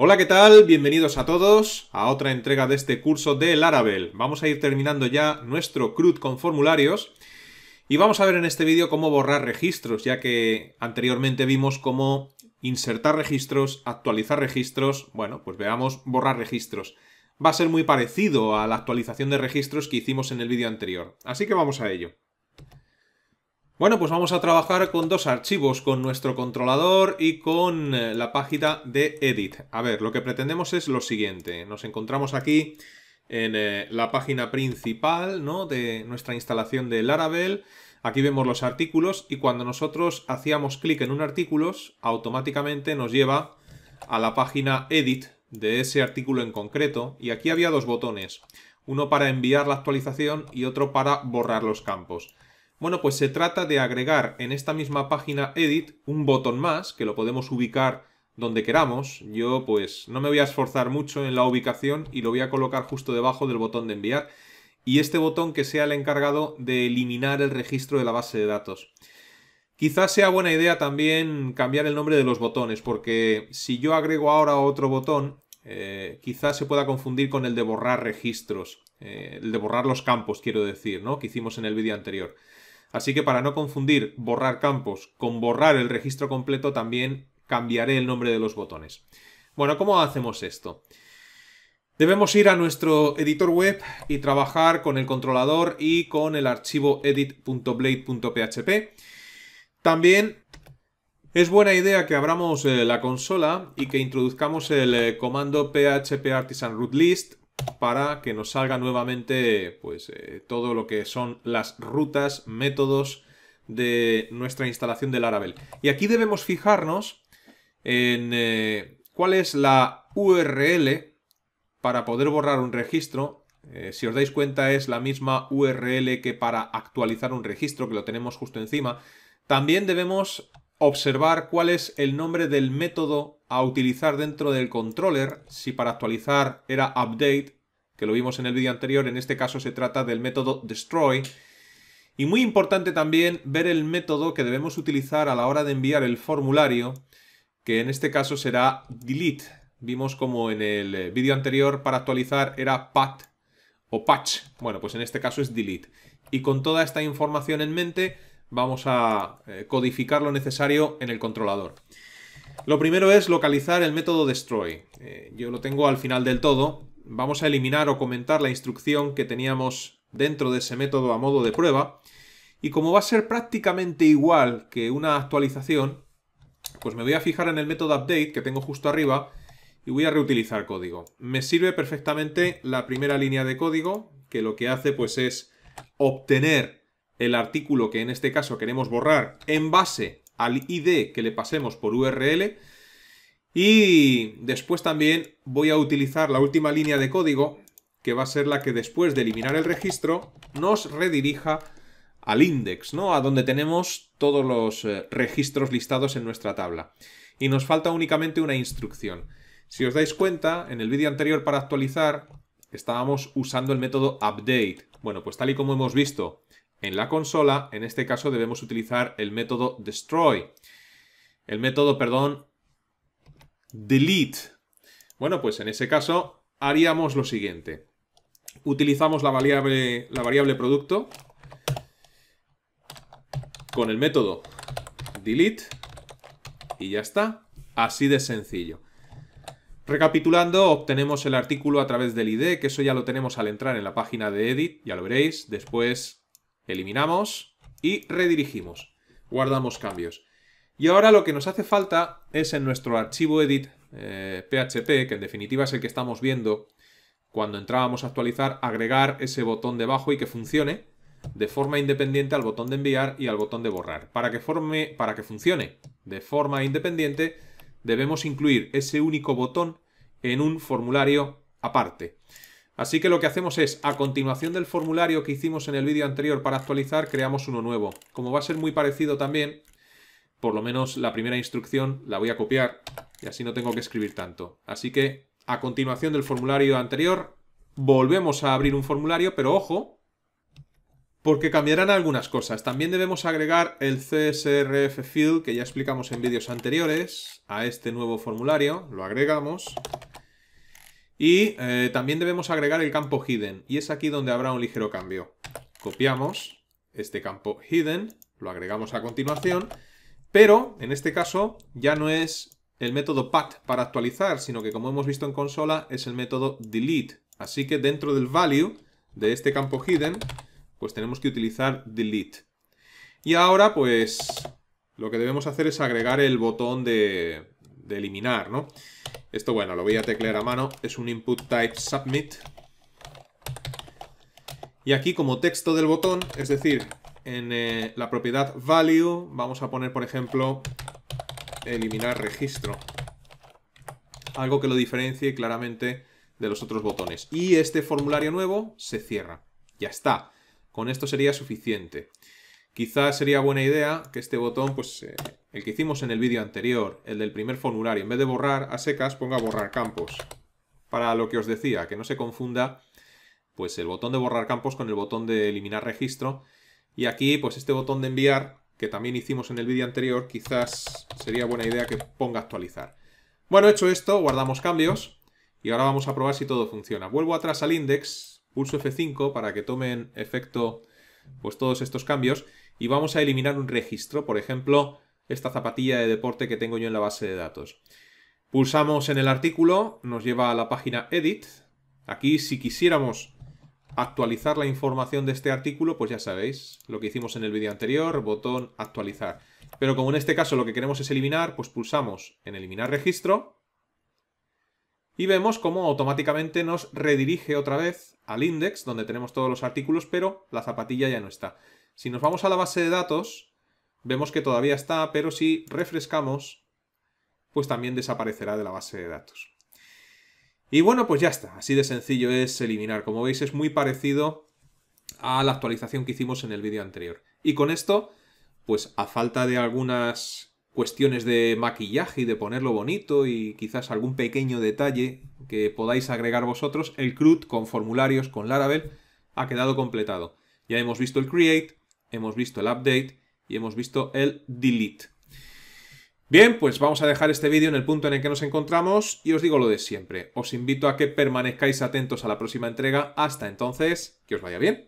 Hola, ¿qué tal? Bienvenidos a todos a otra entrega de este curso de Laravel. Vamos a ir terminando ya nuestro CRUD con formularios y vamos a ver en este vídeo cómo borrar registros, ya que anteriormente vimos cómo insertar registros, actualizar registros, bueno, pues veamos borrar registros. Va a ser muy parecido a la actualización de registros que hicimos en el vídeo anterior, así que vamos a ello. Bueno, pues vamos a trabajar con dos archivos, con nuestro controlador y con eh, la página de Edit. A ver, lo que pretendemos es lo siguiente. Nos encontramos aquí en eh, la página principal ¿no? de nuestra instalación de Laravel. Aquí vemos los artículos y cuando nosotros hacíamos clic en un artículo, automáticamente nos lleva a la página Edit de ese artículo en concreto. Y aquí había dos botones, uno para enviar la actualización y otro para borrar los campos. Bueno, pues se trata de agregar en esta misma página Edit un botón más, que lo podemos ubicar donde queramos. Yo pues no me voy a esforzar mucho en la ubicación y lo voy a colocar justo debajo del botón de enviar. Y este botón que sea el encargado de eliminar el registro de la base de datos. Quizás sea buena idea también cambiar el nombre de los botones, porque si yo agrego ahora otro botón, eh, quizás se pueda confundir con el de borrar registros, eh, el de borrar los campos, quiero decir, ¿no? que hicimos en el vídeo anterior. Así que para no confundir borrar campos con borrar el registro completo, también cambiaré el nombre de los botones. Bueno, ¿cómo hacemos esto? Debemos ir a nuestro editor web y trabajar con el controlador y con el archivo edit.blade.php. También es buena idea que abramos eh, la consola y que introduzcamos el eh, comando php artisan para que nos salga nuevamente pues, eh, todo lo que son las rutas, métodos de nuestra instalación del Laravel. Y aquí debemos fijarnos en eh, cuál es la URL para poder borrar un registro. Eh, si os dais cuenta es la misma URL que para actualizar un registro, que lo tenemos justo encima. También debemos observar cuál es el nombre del método a utilizar dentro del controller. Si para actualizar era update, que lo vimos en el vídeo anterior. En este caso se trata del método destroy. Y muy importante también ver el método que debemos utilizar a la hora de enviar el formulario, que en este caso será delete. Vimos como en el eh, vídeo anterior para actualizar era pat o patch. Bueno, pues en este caso es delete. Y con toda esta información en mente vamos a eh, codificar lo necesario en el controlador. Lo primero es localizar el método destroy. Eh, yo lo tengo al final del todo, vamos a eliminar o comentar la instrucción que teníamos dentro de ese método a modo de prueba. Y como va a ser prácticamente igual que una actualización, pues me voy a fijar en el método update que tengo justo arriba y voy a reutilizar código. Me sirve perfectamente la primera línea de código, que lo que hace pues es obtener el artículo que en este caso queremos borrar en base al ID que le pasemos por URL y después también voy a utilizar la última línea de código, que va a ser la que después de eliminar el registro nos redirija al index, ¿no? A donde tenemos todos los eh, registros listados en nuestra tabla. Y nos falta únicamente una instrucción. Si os dais cuenta, en el vídeo anterior para actualizar estábamos usando el método update. Bueno, pues tal y como hemos visto en la consola, en este caso debemos utilizar el método destroy. El método, perdón, delete. Bueno, pues en ese caso haríamos lo siguiente. Utilizamos la variable, la variable producto con el método delete y ya está. Así de sencillo. Recapitulando, obtenemos el artículo a través del ID, que eso ya lo tenemos al entrar en la página de Edit, ya lo veréis. Después eliminamos y redirigimos. Guardamos cambios. Y ahora lo que nos hace falta es en nuestro archivo edit PHP, eh, que en definitiva es el que estamos viendo cuando entrábamos a actualizar, agregar ese botón debajo y que funcione de forma independiente al botón de enviar y al botón de borrar. Para que, forme, para que funcione de forma independiente, debemos incluir ese único botón en un formulario aparte. Así que lo que hacemos es, a continuación del formulario que hicimos en el vídeo anterior para actualizar, creamos uno nuevo. Como va a ser muy parecido también, por lo menos la primera instrucción la voy a copiar y así no tengo que escribir tanto. Así que a continuación del formulario anterior volvemos a abrir un formulario, pero ojo, porque cambiarán algunas cosas. También debemos agregar el CSRF field que ya explicamos en vídeos anteriores a este nuevo formulario, lo agregamos. Y eh, también debemos agregar el campo hidden y es aquí donde habrá un ligero cambio. Copiamos este campo hidden, lo agregamos a continuación pero, en este caso, ya no es el método pat para actualizar, sino que como hemos visto en consola, es el método delete. Así que dentro del value de este campo hidden, pues tenemos que utilizar delete. Y ahora, pues, lo que debemos hacer es agregar el botón de, de eliminar, ¿no? Esto, bueno, lo voy a teclear a mano. Es un input type submit. Y aquí como texto del botón, es decir, en eh, la propiedad value vamos a poner, por ejemplo, eliminar registro. Algo que lo diferencie claramente de los otros botones. Y este formulario nuevo se cierra. Ya está. Con esto sería suficiente. Quizás sería buena idea que este botón, pues eh, el que hicimos en el vídeo anterior, el del primer formulario, en vez de borrar a secas, ponga borrar campos. Para lo que os decía, que no se confunda pues el botón de borrar campos con el botón de eliminar registro y aquí, pues este botón de enviar, que también hicimos en el vídeo anterior, quizás sería buena idea que ponga actualizar. Bueno, hecho esto, guardamos cambios y ahora vamos a probar si todo funciona. Vuelvo atrás al index, pulso F5 para que tomen efecto pues todos estos cambios y vamos a eliminar un registro, por ejemplo, esta zapatilla de deporte que tengo yo en la base de datos. Pulsamos en el artículo, nos lleva a la página Edit. Aquí si quisiéramos actualizar la información de este artículo, pues ya sabéis lo que hicimos en el vídeo anterior, botón actualizar. Pero como en este caso lo que queremos es eliminar, pues pulsamos en eliminar registro y vemos cómo automáticamente nos redirige otra vez al index, donde tenemos todos los artículos, pero la zapatilla ya no está. Si nos vamos a la base de datos, vemos que todavía está, pero si refrescamos, pues también desaparecerá de la base de datos. Y bueno, pues ya está, así de sencillo es eliminar. Como veis es muy parecido a la actualización que hicimos en el vídeo anterior. Y con esto, pues a falta de algunas cuestiones de maquillaje y de ponerlo bonito y quizás algún pequeño detalle que podáis agregar vosotros, el CRUD con formularios, con Laravel, ha quedado completado. Ya hemos visto el create, hemos visto el update y hemos visto el delete. Bien, pues vamos a dejar este vídeo en el punto en el que nos encontramos y os digo lo de siempre. Os invito a que permanezcáis atentos a la próxima entrega. Hasta entonces, que os vaya bien.